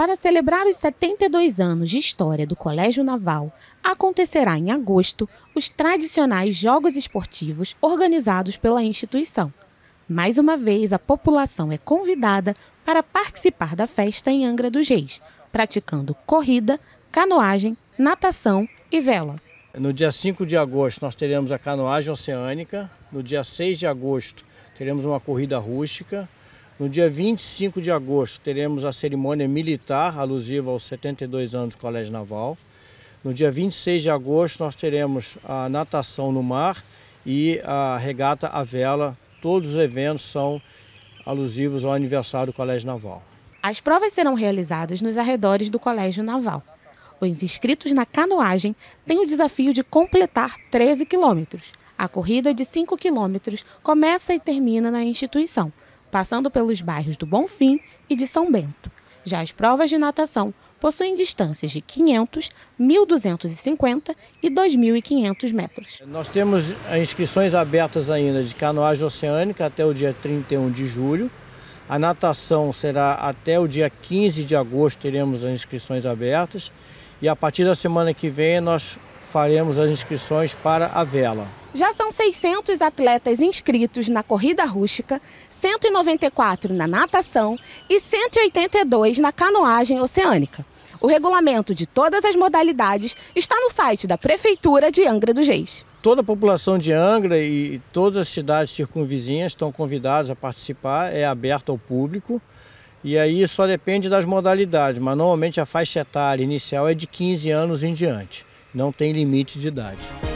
Para celebrar os 72 anos de história do Colégio Naval, acontecerá em agosto os tradicionais Jogos Esportivos organizados pela instituição. Mais uma vez, a população é convidada para participar da festa em Angra dos Reis, praticando corrida, canoagem, natação e vela. No dia 5 de agosto, nós teremos a canoagem oceânica. No dia 6 de agosto, teremos uma corrida rústica. No dia 25 de agosto, teremos a cerimônia militar alusiva aos 72 anos do Colégio Naval. No dia 26 de agosto, nós teremos a natação no mar e a regata à vela. Todos os eventos são alusivos ao aniversário do Colégio Naval. As provas serão realizadas nos arredores do Colégio Naval. Os inscritos na canoagem têm o desafio de completar 13 quilômetros. A corrida de 5 quilômetros começa e termina na instituição passando pelos bairros do Bonfim e de São Bento. Já as provas de natação possuem distâncias de 500, 1.250 e 2.500 metros. Nós temos inscrições abertas ainda de canoagem oceânica até o dia 31 de julho. A natação será até o dia 15 de agosto, teremos as inscrições abertas. E a partir da semana que vem nós faremos as inscrições para a vela. Já são 600 atletas inscritos na corrida rústica, 194 na natação e 182 na canoagem oceânica. O regulamento de todas as modalidades está no site da Prefeitura de Angra dos Reis. Toda a população de Angra e todas as cidades circunvizinhas estão convidadas a participar, é aberto ao público. E aí só depende das modalidades, mas normalmente a faixa etária inicial é de 15 anos em diante não tem limite de idade.